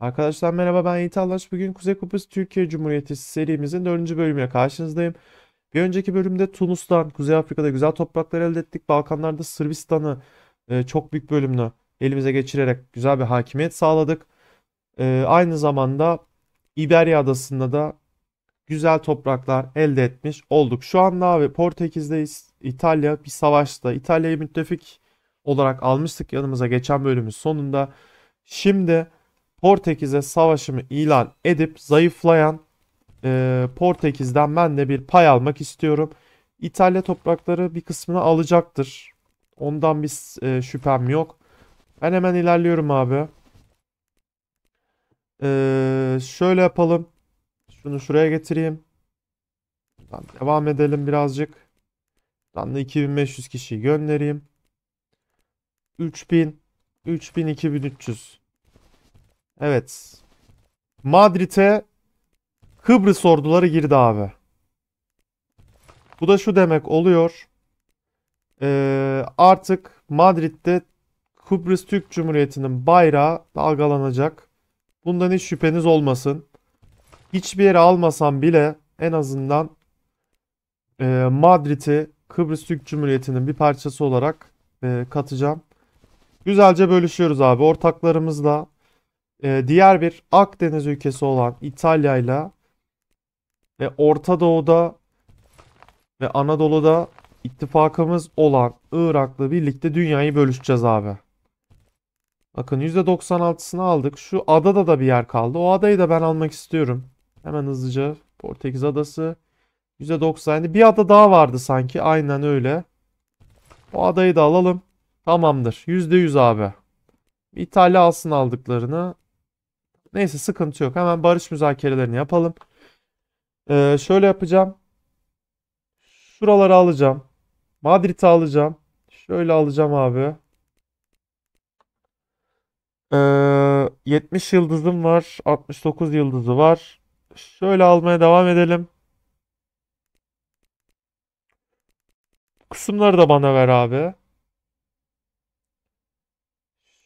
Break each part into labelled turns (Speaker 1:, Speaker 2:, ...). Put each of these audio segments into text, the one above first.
Speaker 1: Arkadaşlar merhaba ben Yiğit Allaş. Bugün Kuzey Kıbrıs Türkiye Cumhuriyeti serimizin 4. bölümüyle karşınızdayım. Bir önceki bölümde Tunus'tan, Kuzey Afrika'da güzel topraklar elde ettik. Balkanlarda Sırbistan'ı e, çok büyük bölümünü elimize geçirerek güzel bir hakimiyet sağladık. E, aynı zamanda İberya Adası'nda da güzel topraklar elde etmiş olduk. Şu anda ve Portekiz'deyiz. İtalya bir savaşta. İtalya'yı müttefik olarak almıştık yanımıza geçen bölümün sonunda. Şimdi Portekiz'e savaşımı ilan edip zayıflayan e, Portekiz'den ben de bir pay almak istiyorum. İtalya toprakları bir kısmını alacaktır. Ondan bir e, şüphem yok. Ben hemen ilerliyorum abi. Ee, şöyle yapalım. Şunu şuraya getireyim. Buradan devam edelim birazcık. Buradan da 2500 kişiyi göndereyim. 3000, 3000, 2300. Evet. Madrid'e Kıbrıs orduları girdi abi. Bu da şu demek oluyor. Ee, artık Madrid'de Kıbrıs Türk Cumhuriyeti'nin bayrağı dalgalanacak. Bundan hiç şüpheniz olmasın. Hiçbir yere almasam bile en azından e, Madrid'i Kıbrıs Türk Cumhuriyeti'nin bir parçası olarak e, katacağım. Güzelce bölüşüyoruz abi. Ortaklarımızla ee, diğer bir Akdeniz ülkesi olan İtalya'yla ve Orta Doğu'da ve Anadolu'da ittifakımız olan Irak'la birlikte dünyayı bölüşeceğiz abi. Bakın %96'sını aldık. Şu adada da bir yer kaldı. O adayı da ben almak istiyorum. Hemen hızlıca Portekiz adası. %97. Bir ada daha vardı sanki. Aynen öyle. O adayı da alalım. Tamamdır. %100 abi. İtalya alsın aldıklarını. Neyse sıkıntı yok. Hemen barış müzakerelerini yapalım. Ee, şöyle yapacağım. Şuraları alacağım. Madrid'i alacağım. Şöyle alacağım abi. Ee, 70 yıldızım var. 69 yıldızı var. Şöyle almaya devam edelim. Kısımları da bana ver abi.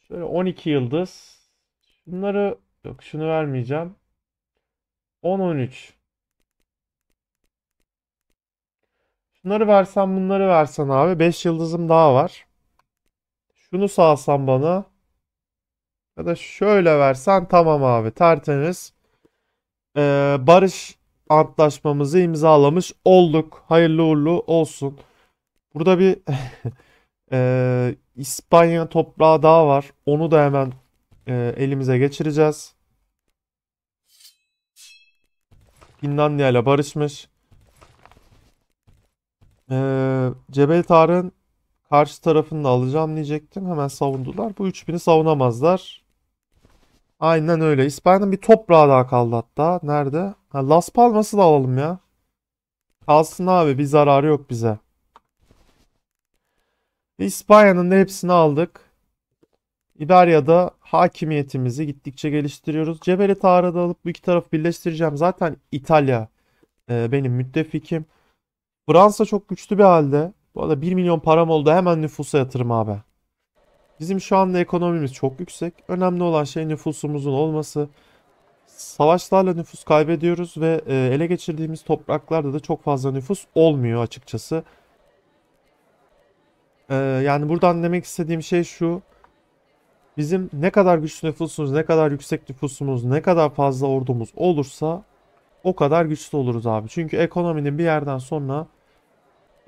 Speaker 1: Şöyle 12 yıldız. Bunları Yok şunu vermeyeceğim. 10-13. Şunları versen bunları versen abi. 5 yıldızım daha var. Şunu sağsan bana. Ya da şöyle versen tamam abi tertemiz. Ee, barış antlaşmamızı imzalamış olduk. Hayırlı uğurlu olsun. Burada bir e, İspanya toprağı daha var. Onu da hemen e, elimize geçireceğiz. Finlandiya ile barışmış. Ee, Cebel Tarık'ın karşı tarafını alacağım diyecektim. Hemen savundular. Bu 3000'i savunamazlar. Aynen öyle. İspanya'nın bir toprağı daha kaldı hatta. Nerede? Ha, Las Palmas'ı da alalım ya. Kalsın abi bir zararı yok bize. İspanya'nın da hepsini aldık. İdarya'da hakimiyetimizi gittikçe geliştiriyoruz. Cebeli Tarık'ı alıp bu iki tarafı birleştireceğim. Zaten İtalya e, benim müttefikim. Fransa çok güçlü bir halde. Bu arada 1 milyon param oldu hemen nüfusa yatırım abi. Bizim şu anda ekonomimiz çok yüksek. Önemli olan şey nüfusumuzun olması. Savaşlarla nüfus kaybediyoruz ve e, ele geçirdiğimiz topraklarda da çok fazla nüfus olmuyor açıkçası. E, yani buradan demek istediğim şey şu. Bizim ne kadar güçlü nüfusumuz, ne kadar yüksek nüfusumuz, ne kadar fazla ordumuz olursa o kadar güçlü oluruz abi. Çünkü ekonominin bir yerden sonra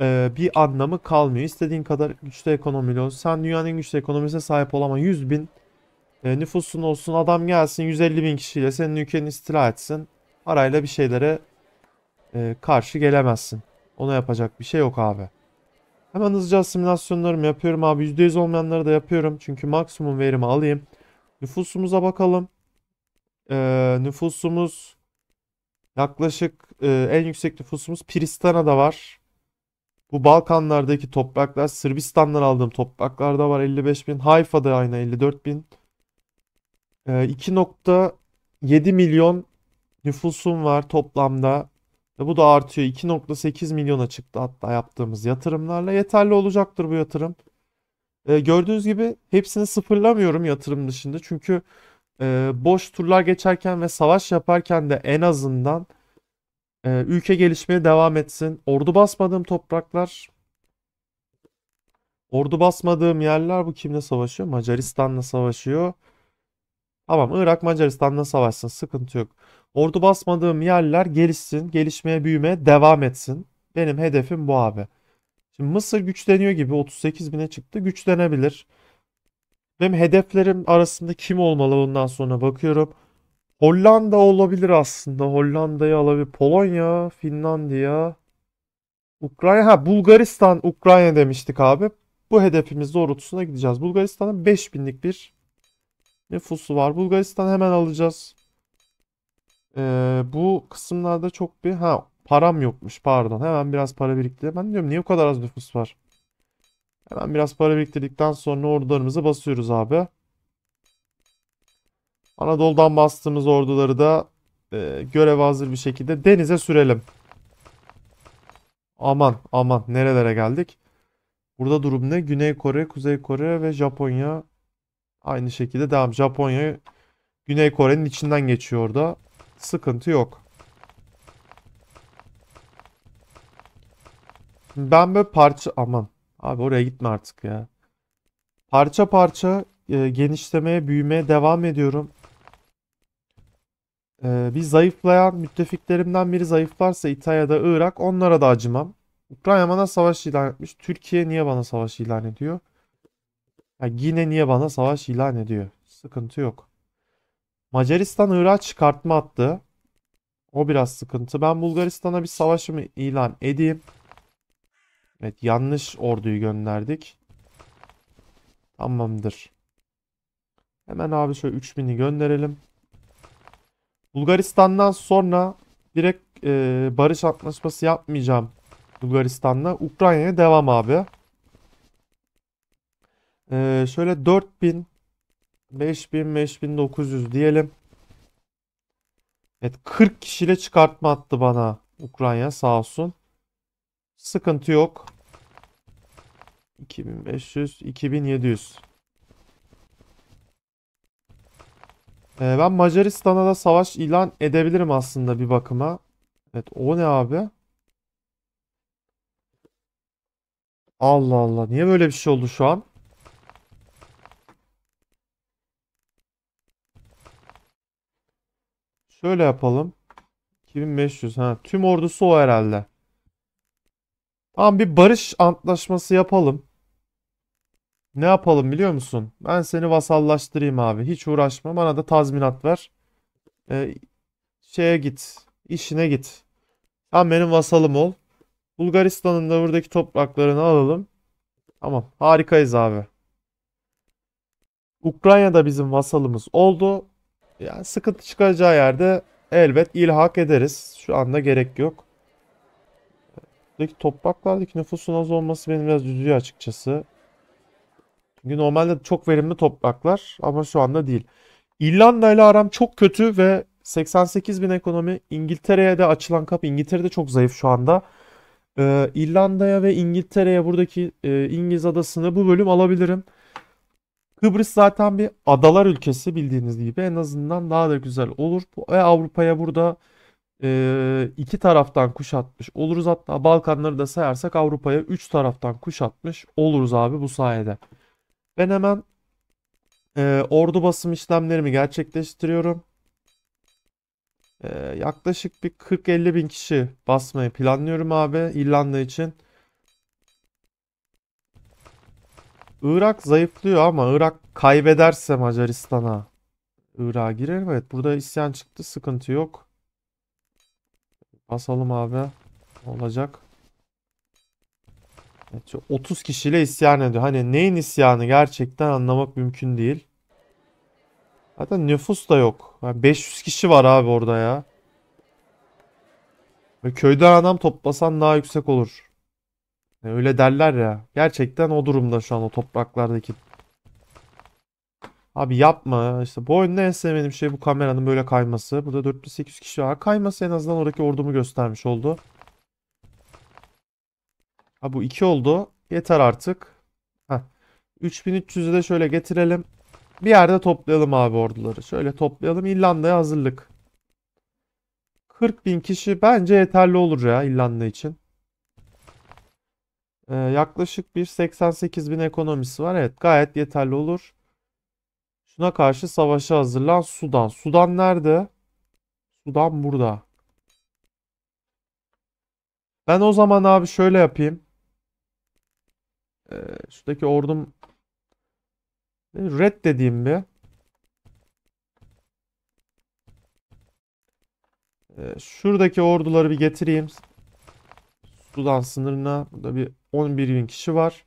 Speaker 1: e, bir anlamı kalmıyor. İstediğin kadar güçlü ekonomili ol. Sen dünyanın en güçlü ekonomisine sahip olama 100 bin e, nüfusun olsun. Adam gelsin 150 bin kişiyle senin ülkeni istila etsin. Arayla bir şeylere e, karşı gelemezsin. Ona yapacak bir şey yok abi. Hemen hızlıca simülasyonlarımı yapıyorum abi. %100 olmayanları da yapıyorum. Çünkü maksimum verimi alayım. Nüfusumuza bakalım. Ee, nüfusumuz yaklaşık e, en yüksek nüfusumuz Piristana'da var. Bu Balkanlardaki topraklar, Sırbistan'dan aldığım topraklarda var 55 bin. Hayfa'da aynı 54 bin. E, ee, 2.7 milyon nüfusum var toplamda. Ve bu da artıyor. 2.8 milyona çıktı hatta yaptığımız yatırımlarla. Yeterli olacaktır bu yatırım. Ee, gördüğünüz gibi hepsini sıfırlamıyorum yatırım dışında. Çünkü e, boş turlar geçerken ve savaş yaparken de en azından e, ülke gelişmeye devam etsin. Ordu basmadığım topraklar, ordu basmadığım yerler bu kimle savaşıyor? Macaristan'la savaşıyor. Tamam Irak Macaristan'la savaşsın sıkıntı yok. Ordu basmadığım yerler gelişsin, gelişmeye büyüme devam etsin. Benim hedefim bu abi. Şimdi Mısır güçleniyor gibi 38 bine çıktı. Güçlenebilir. Benim hedeflerim arasında kim olmalı bundan sonra bakıyorum. Hollanda olabilir aslında. Hollanda'yı alabilir. Polonya, Finlandiya, Ukrayna. Ha Bulgaristan, Ukrayna demiştik abi. Bu hedefimiz doğrultusuna gideceğiz. Bulgaristan'ın 5000'lik bir nüfusu var. Bulgaristan hemen alacağız. Ee, bu kısımlarda çok bir ha param yokmuş pardon. Hemen biraz para biriktir. Ben diyorum niye o kadar az nüfus var? Hemen biraz para biriktirdikten sonra ordularımızı basıyoruz abi. Anadolu'dan bastığımız orduları da e, görev hazır bir şekilde denize sürelim. Aman aman nerelere geldik? Burada durum ne? Güney Kore, Kuzey Kore ve Japonya aynı şekilde devam. Japonya Güney Kore'nin içinden geçiyor orada. Sıkıntı yok. Ben böyle parça... Aman. Abi oraya gitme artık ya. Parça parça e, genişlemeye, büyümeye devam ediyorum. E, bir zayıflayan müttefiklerimden biri zayıflarsa İtalya'da, Irak onlara da acımam. Ukrayna bana savaş ilan etmiş. Türkiye niye bana savaş ilan ediyor? yani yine niye bana savaş ilan ediyor? Sıkıntı yok. Macaristan Irak çıkartma attı. O biraz sıkıntı. Ben Bulgaristan'a bir savaşımı ilan edeyim. Evet yanlış orduyu gönderdik. Tamamdır. Hemen abi şöyle 3000'i gönderelim. Bulgaristan'dan sonra direkt e, barış antlaşması yapmayacağım Bulgaristan'la. Ukrayna'ya devam abi. E, şöyle 4000 5000 5900 diyelim. Evet 40 kişiyle çıkartma attı bana Ukrayna sağ olsun. Sıkıntı yok. 2500 2700. Ee, ben Macaristan'a da savaş ilan edebilirim aslında bir bakıma. Evet o ne abi? Allah Allah niye böyle bir şey oldu şu an? Şöyle yapalım. 2500 ha. Tüm ordusu o herhalde. Tamam bir barış antlaşması yapalım. Ne yapalım biliyor musun? Ben seni vasallaştırayım abi. Hiç uğraşma. Bana da tazminat ver. Ee, şeye git. İşine git. Sen benim vasalım ol. Bulgaristan'ın da buradaki topraklarını alalım. Tamam. Harikayız abi. Ukrayna da bizim vasalımız oldu. Yani sıkıntı çıkacağı yerde elbet ilhak ederiz. Şu anda gerek yok. Buradaki topraklardaki nüfusun az olması beni biraz üzüyor açıkçası. Çünkü normalde çok verimli topraklar ama şu anda değil. İrlanda ile aram çok kötü ve 88 bin ekonomi İngiltere'ye de açılan kapı. İngiltere'de çok zayıf şu anda. Ee, İrlanda'ya ve İngiltere'ye buradaki e, İngiliz adasını bu bölüm alabilirim. Kıbrıs zaten bir adalar ülkesi bildiğiniz gibi en azından daha da güzel olur. E, Avrupa'ya burada e, iki taraftan kuşatmış oluruz. Hatta Balkanları da sayarsak Avrupa'ya üç taraftan kuşatmış oluruz abi bu sayede. Ben hemen e, ordu basım işlemlerimi gerçekleştiriyorum. E, yaklaşık bir 40-50 bin kişi basmayı planlıyorum abi İrlanda için. Irak zayıflıyor ama Irak kaybederse Macaristan'a Irak'a girelim. Evet burada isyan çıktı. Sıkıntı yok. Basalım abi. Olacak. Evet, 30 kişiyle isyan ediyor. Hani neyin isyanı gerçekten anlamak mümkün değil. Zaten nüfus da yok. Yani 500 kişi var abi orada ya. Ve köyden adam toplasan daha yüksek olur. E, öyle derler ya. Gerçekten o durumda şu an o topraklardaki. Abi yapma ya. İşte bu oyunda en sevmediğim şey bu kameranın böyle kayması. Burada 4800 kişi var. Kayması en azından oradaki ordumu göstermiş oldu. Ha bu 2 oldu. Yeter artık. Heh. 3300'ü de şöyle getirelim. Bir yerde toplayalım abi orduları. Şöyle toplayalım. İrlanda'ya hazırlık. 40 bin kişi bence yeterli olur ya İrlanda için. Ee, yaklaşık bir 88 bin ekonomisi var. Evet gayet yeterli olur. Şuna karşı savaşa hazırlan Sudan. Sudan nerede? Sudan burada. Ben o zaman abi şöyle yapayım. Ee, şuradaki ordum red dediğim bir. Ee, şuradaki orduları bir getireyim. Sudan sınırına. Burada bir 11 bin kişi var.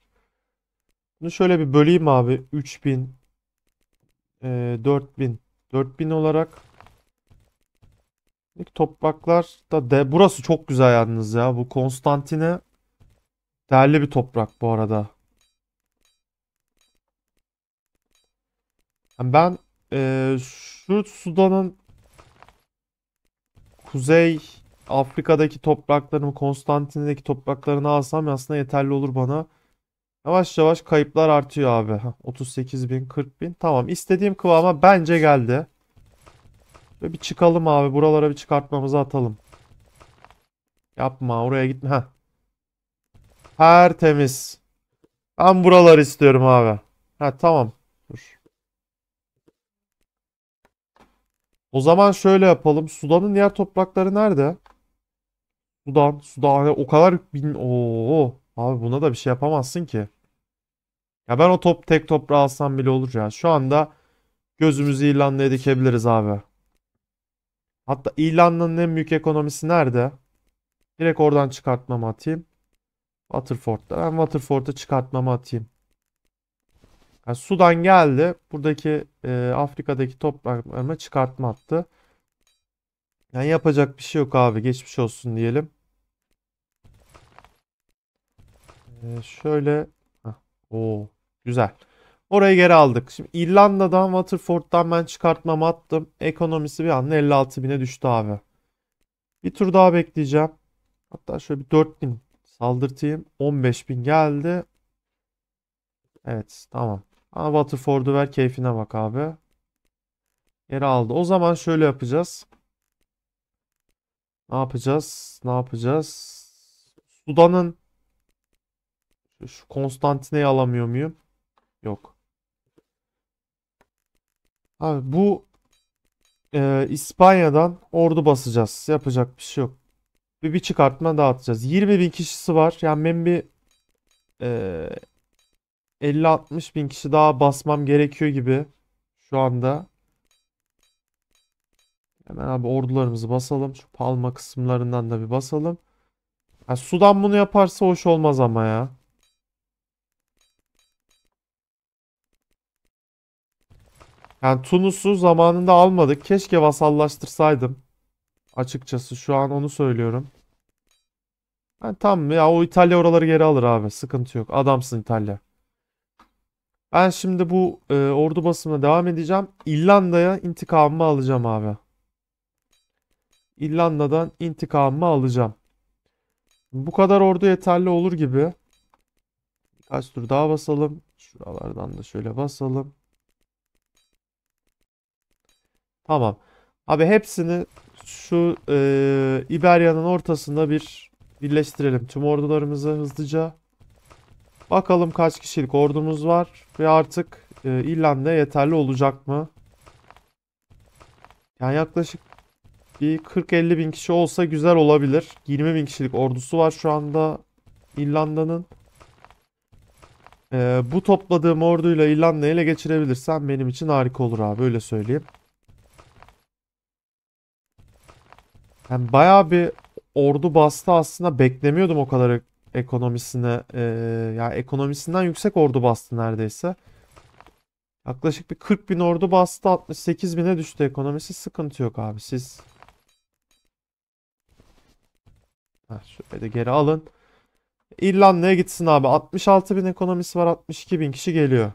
Speaker 1: Bunu şöyle bir böleyim abi. 3000 e, 4000 4000 olarak İlk topraklar da de burası çok güzel yalnız ya. Bu Konstantine değerli bir toprak bu arada. Yani ben e, şu Sudan'ın kuzey Afrika'daki topraklarımı, Konstantin'deki topraklarını alsam aslında yeterli olur bana. Yavaş yavaş kayıplar artıyor abi. 38 bin, 40 bin. Tamam istediğim kıvama bence geldi. Böyle bir çıkalım abi. Buralara bir çıkartmamızı atalım. Yapma oraya gitme. Heh. Her temiz. Ben buralar istiyorum abi. Ha tamam. Dur. O zaman şöyle yapalım. Sudan'ın diğer toprakları nerede? Sudan, Sudan o kadar bin o, abi buna da bir şey yapamazsın ki. Ya ben o top tek toprağı alsam bile olur ya. Şu anda gözümüzü İrlanda'ya dikebiliriz abi. Hatta İrlanda'nın en büyük ekonomisi nerede? Direkt oradan çıkartmamı atayım. Waterford'da. Ben Waterford'a çıkartmamı atayım. Yani Sudan geldi. Buradaki e, Afrika'daki topraklarıma çıkartma attı. Yani yapacak bir şey yok abi. Geçmiş olsun diyelim. Ee, şöyle. o güzel. Orayı geri aldık. Şimdi İrlanda'dan Waterford'dan ben çıkartmamı attım. Ekonomisi bir anda 56 bine düştü abi. Bir tur daha bekleyeceğim. Hatta şöyle bir 4000 saldırtayım. bin geldi. Evet tamam. Ama Waterford'u ver keyfine bak abi. Geri aldı. O zaman şöyle yapacağız. Ne yapacağız? Ne yapacağız? Sudan'ın şu, şu Konstantine'yi alamıyor muyum? Yok. Abi bu e, İspanya'dan ordu basacağız. Yapacak bir şey yok. Bir, bir çıkartma dağıtacağız. 20 bin kişisi var. Yani ben bir e, 50-60 bin kişi daha basmam gerekiyor gibi şu anda. Hemen abi ordularımızı basalım. Şu Palma kısımlarından da bir basalım. Yani Sudan bunu yaparsa hoş olmaz ama ya. Yani Tunus'u zamanında almadık. Keşke vasallaştırsaydım. Açıkçası şu an onu söylüyorum. Yani tam ya o İtalya oraları geri alır abi. Sıkıntı yok. Adamsın İtalya. Ben şimdi bu e, ordu basımına devam edeceğim. İrlanda'ya intikamımı alacağım abi. İrlanda'dan intikamımı alacağım. Bu kadar ordu yeterli olur gibi. Birkaç tur daha basalım. Şuralardan da şöyle basalım. Tamam. Abi hepsini şu e, İberya'nın ortasında bir birleştirelim tüm ordularımızı hızlıca. Bakalım kaç kişilik ordumuz var ve artık e, İrlanda yeterli olacak mı? Yani yaklaşık bir 40-50 bin kişi olsa güzel olabilir. 20 bin kişilik ordusu var şu anda İrlanda'nın. Ee, bu topladığım orduyla İrlanda'yı ele geçirebilirsem benim için harika olur abi öyle söyleyeyim. Yani bayağı bir ordu bastı aslında beklemiyordum o kadar ekonomisine. Ee, ya yani ekonomisinden yüksek ordu bastı neredeyse. Yaklaşık bir 40 bin ordu bastı 68 bine düştü ekonomisi sıkıntı yok abi siz. Ha, şöyle de geri alın. İrlanda'ya gitsin abi 66 bin ekonomisi var 62 bin kişi geliyor.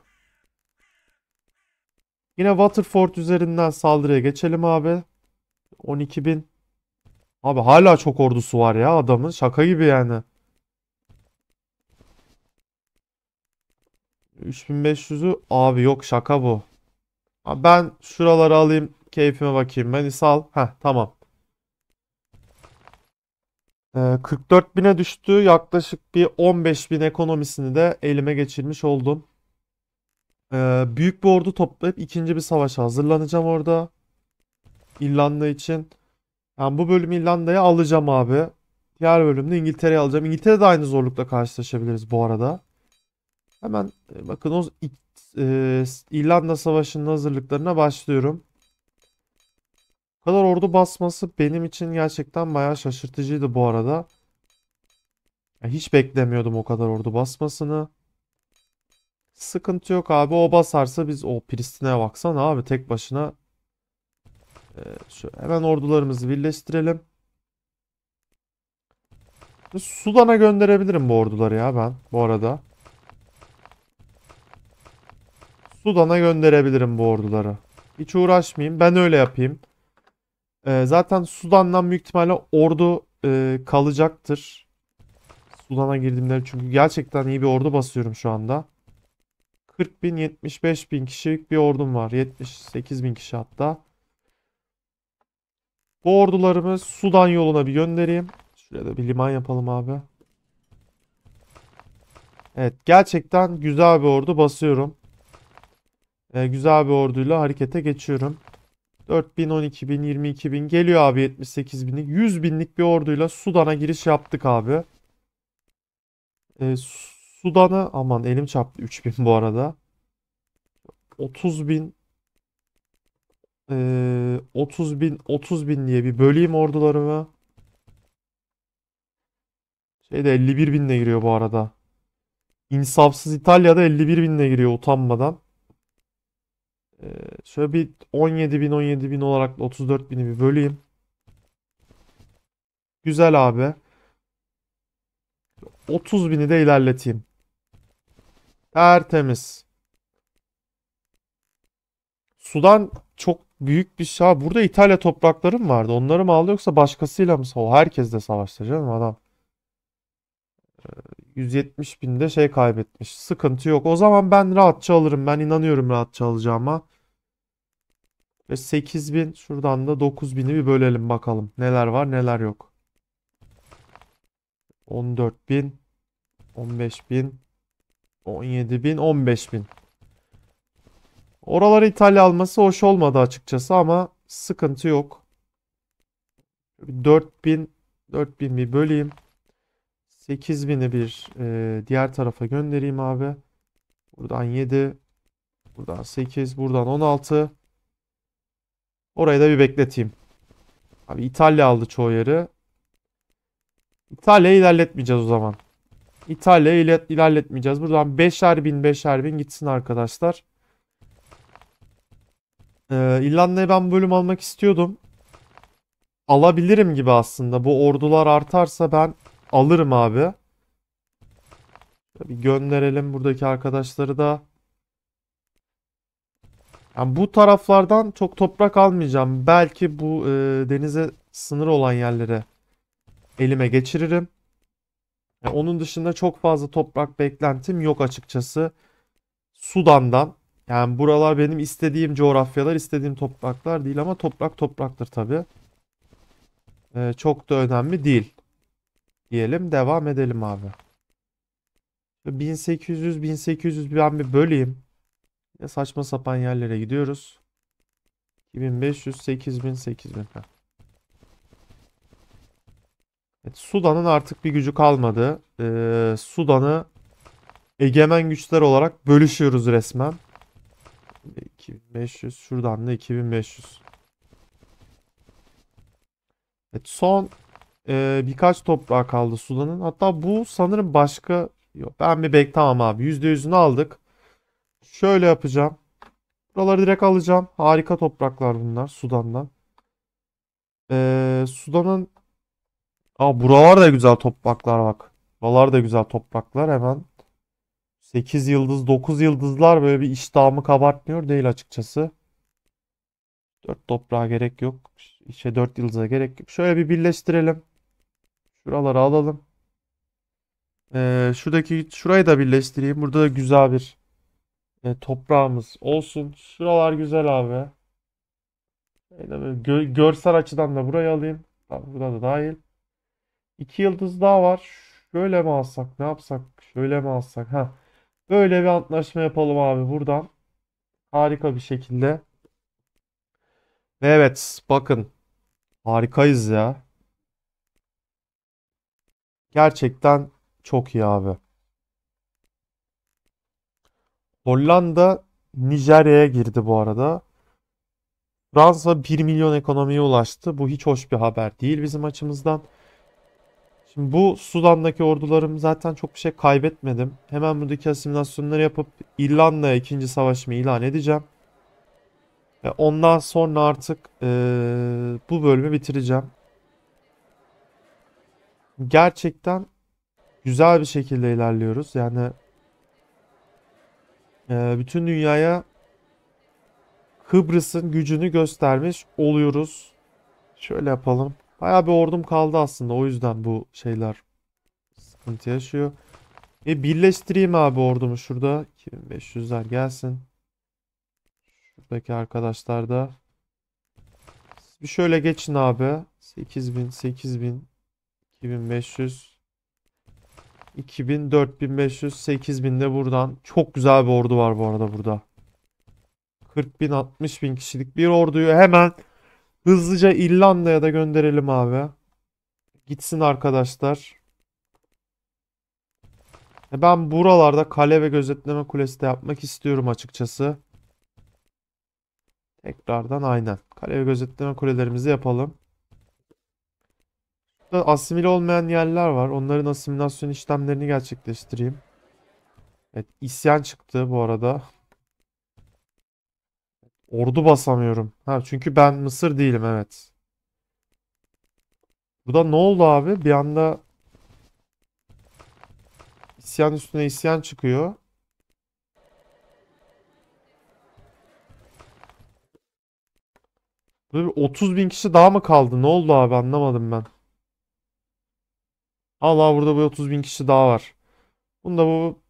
Speaker 1: Yine Waterford üzerinden saldırıya geçelim abi. 12 bin. Abi hala çok ordusu var ya adamın. Şaka gibi yani. 3500'ü abi yok şaka bu. Abi ben şuraları alayım. Keyfime bakayım. Beni sal. Heh tamam. Ee, 44.000'e düştü. Yaklaşık bir 15.000 ekonomisini de elime geçirmiş oldum. Ee, büyük bir ordu toplayıp ikinci bir savaşa hazırlanacağım orada. İrlanda için. Yani bu bölüm İrlanda'ya alacağım abi. Diğer bölümde İngiltere'yi alacağım. İngiltere de aynı zorlukla karşılaşabiliriz bu arada. Hemen e, bakın o e, İrlanda Savaşı'nın hazırlıklarına başlıyorum. Bu kadar ordu basması benim için gerçekten bayağı şaşırtıcıydı bu arada. Yani hiç beklemiyordum o kadar ordu basmasını. Sıkıntı yok abi. O basarsa biz o Pristine'ye baksana abi tek başına ee, hemen ordularımızı birleştirelim. Sudan'a gönderebilirim bu orduları ya ben bu arada. Sudan'a gönderebilirim bu orduları. Hiç uğraşmayayım. Ben öyle yapayım. Ee, zaten Sudan'dan büyük ihtimalle ordu e, kalacaktır. Sudan'a girdimler çünkü gerçekten iyi bir ordu basıyorum şu anda. 40 bin 75 bin kişilik bir ordum var. 78 bin kişi hatta. Bu ordularımı Sudan yoluna bir göndereyim. Şuraya da bir liman yapalım abi. Evet gerçekten güzel bir ordu basıyorum. Ee, güzel bir orduyla harekete geçiyorum. 4000, 12000, 22000 geliyor abi 78000'lik. 100 binlik bir orduyla Sudan'a giriş yaptık abi. Ee, Sudan'a aman elim çarptı 3000 bu arada. 30 bin ee, 30 bin 30 bin diye bir böleyim ordularımı. Şeyde 51 bin de giriyor bu arada. İnsafsız İtalya'da 51 bin de giriyor utanmadan. Ee, şöyle bir 17 bin 17 bin olarak 34 bini bir böleyim. Güzel abi. 30 bini de ilerleteyim. Tertemiz. Sudan çok büyük bir şey. Burada İtalya toprakları mı vardı? Onları mı aldı yoksa başkasıyla mı savaş? Herkesle savaştı canım adam. 170 ee, binde şey kaybetmiş. Sıkıntı yok. O zaman ben rahatça alırım. Ben inanıyorum rahatça alacağıma. Ve 8000 şuradan da 9000'i bir bölelim bakalım. Neler var neler yok. 14000 15000 17000 15000 Oraları İtalya alması hoş olmadı açıkçası ama sıkıntı yok. 4000 4000 bir böleyim. 8000'i bir e, diğer tarafa göndereyim abi. Buradan 7. Buradan 8. Buradan 16. Orayı da bir bekleteyim. Abi İtalya aldı çoğu yeri. İtalya'yı ilerletmeyeceğiz o zaman. İtalya'yı ilerletmeyeceğiz. Buradan 5'er bin 5'er bin gitsin arkadaşlar. Ee, İrlanda'ya ben bölüm almak istiyordum. Alabilirim gibi aslında. Bu ordular artarsa ben alırım abi. Bir gönderelim buradaki arkadaşları da. Yani bu taraflardan çok toprak almayacağım. Belki bu e, denize sınır olan yerlere elime geçiririm. Yani onun dışında çok fazla toprak beklentim yok açıkçası. Sudan'dan yani buralar benim istediğim coğrafyalar, istediğim topraklar değil ama toprak topraktır tabi. Ee, çok da önemli değil. Diyelim devam edelim abi. 1800 1800 ben bir böleyim. Ya saçma sapan yerlere gidiyoruz. 2500 8000 8000. Evet, Sudan'ın artık bir gücü kalmadı. Ee, Sudan'ı egemen güçler olarak bölüşüyoruz resmen. 2500 şuradan da 2500. Evet, son e, birkaç toprağı kaldı Sudan'ın. Hatta bu sanırım başka yok. Ben bir bek tamam abi. %100'ünü aldık. Şöyle yapacağım. Buraları direkt alacağım. Harika topraklar bunlar Sudan'dan. Ee, Sudan'ın Aa buralar da güzel topraklar bak. Buralar da güzel topraklar. Hemen 8 yıldız 9 yıldızlar böyle bir iştahımı kabartmıyor değil açıkçası. 4 toprağa gerek yok. İşte 4 yıldıza gerek yok. Şöyle bir birleştirelim. Şuraları alalım. Ee, şuradaki şurayı da birleştireyim. Burada da güzel bir e, toprağımız olsun. Şuralar güzel abi. Gö görsel açıdan da burayı alayım. burada da dahil. 2 yıldız daha var. Şöyle mi alsak? Ne yapsak? Şöyle mi alsak? Ha. Böyle bir antlaşma yapalım abi buradan. Harika bir şekilde. evet bakın. Harikayız ya. Gerçekten çok iyi abi. Hollanda Nijerya'ya girdi bu arada. Fransa 1 milyon ekonomiye ulaştı. Bu hiç hoş bir haber değil bizim açımızdan. Şimdi bu Sudan'daki ordularım zaten çok bir şey kaybetmedim. Hemen buradaki asimilasyonları yapıp İrlanda'ya ikinci savaşımı ilan edeceğim. Ve ondan sonra artık e, bu bölümü bitireceğim. Gerçekten güzel bir şekilde ilerliyoruz. Yani e, bütün dünyaya Kıbrıs'ın gücünü göstermiş oluyoruz. Şöyle yapalım. Baya bir ordum kaldı aslında. O yüzden bu şeyler sıkıntı yaşıyor. E birleştireyim abi ordumu şurada. 2500'ler gelsin. Şuradaki arkadaşlar da. Siz bir şöyle geçin abi. 8000, 8000, 2500, 2000, 4500, 8000 de buradan. Çok güzel bir ordu var bu arada burada. 40 bin, 60 bin kişilik bir orduyu hemen Hızlıca İrlanda'ya da gönderelim abi. Gitsin arkadaşlar. E, ben buralarda kale ve gözetleme kulesi de yapmak istiyorum açıkçası. Tekrardan aynen. Kale ve gözetleme kulelerimizi yapalım. Burada asimile olmayan yerler var. Onların asimilasyon işlemlerini gerçekleştireyim. Evet isyan çıktı bu arada. Ordu basamıyorum. Ha çünkü ben Mısır değilim evet. Burada ne oldu abi? Bir anda isyan üstüne isyan çıkıyor. Burada bir 30 bin kişi daha mı kaldı? Ne oldu abi anlamadım ben. Allah burada bu 30 bin kişi daha var. Bunda bu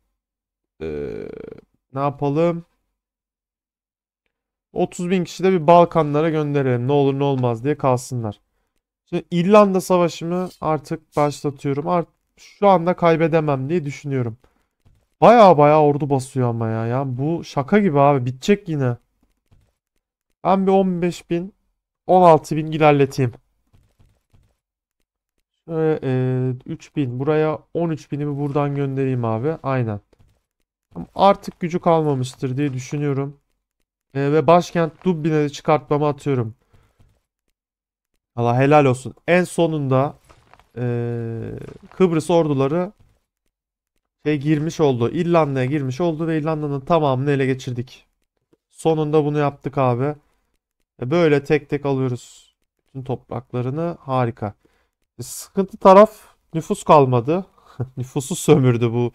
Speaker 1: ee, ne yapalım? 30 bin kişi de bir Balkanlara gönderelim. Ne olur ne olmaz diye kalsınlar. Şimdi İrlanda Savaşı'mı artık başlatıyorum. Art şu anda kaybedemem diye düşünüyorum. Baya baya ordu basıyor ama ya. Yani bu şaka gibi abi. Bitecek yine. Ben bir 15 bin 16 bin ilerleteyim. Şöyle e, 3000 buraya 13.000'imi buradan göndereyim abi. Aynen. Artık gücü kalmamıştır diye düşünüyorum e, ve başkent Dublin'e çıkartmamı atıyorum. Allah helal olsun. En sonunda e, Kıbrıs orduları ve şey girmiş oldu. İrlanda'ya girmiş oldu ve İrlanda'nın tamamını ele geçirdik. Sonunda bunu yaptık abi. E, böyle tek tek alıyoruz bütün topraklarını. Harika. E, sıkıntı taraf nüfus kalmadı. Nüfusu sömürdü bu.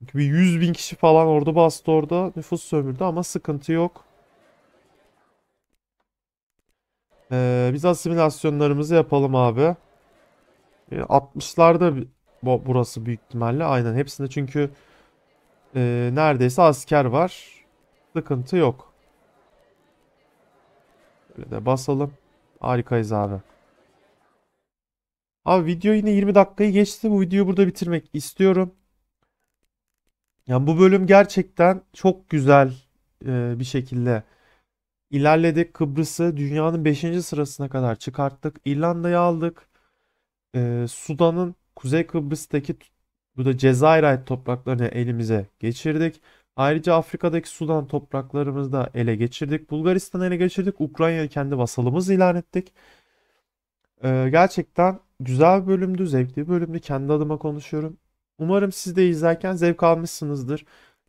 Speaker 1: Çünkü bir 100 bin kişi falan orada bastı orada. Nüfus sömürdü ama sıkıntı yok. Ee, biz asimilasyonlarımızı yapalım abi. Ee, 60'larda bu, burası büyük ihtimalle. Aynen hepsinde çünkü e, neredeyse asker var. Sıkıntı yok. Böyle de basalım. Harikayız abi. Abi video yine 20 dakikayı geçti. Bu videoyu burada bitirmek istiyorum. Yani bu bölüm gerçekten çok güzel e, bir şekilde İlerledik Kıbrıs'ı dünyanın 5. sırasına kadar çıkarttık. İrlanda'yı aldık. Ee, Sudan'ın Kuzey Kıbrıs'taki bu da Cezayir'e ait topraklarını elimize geçirdik. Ayrıca Afrika'daki Sudan topraklarımızı da ele geçirdik. Bulgaristan'ı ele geçirdik. Ukrayna'yı kendi vasalımız ilan ettik. Ee, gerçekten güzel bir bölümdü, zevkli bir bölümdü. Kendi adıma konuşuyorum. Umarım siz de izlerken zevk almışsınızdır.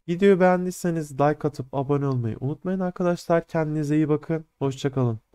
Speaker 1: Videoyu beğendiyseniz like atıp abone olmayı unutmayın arkadaşlar. Kendinize iyi bakın. Hoşçakalın.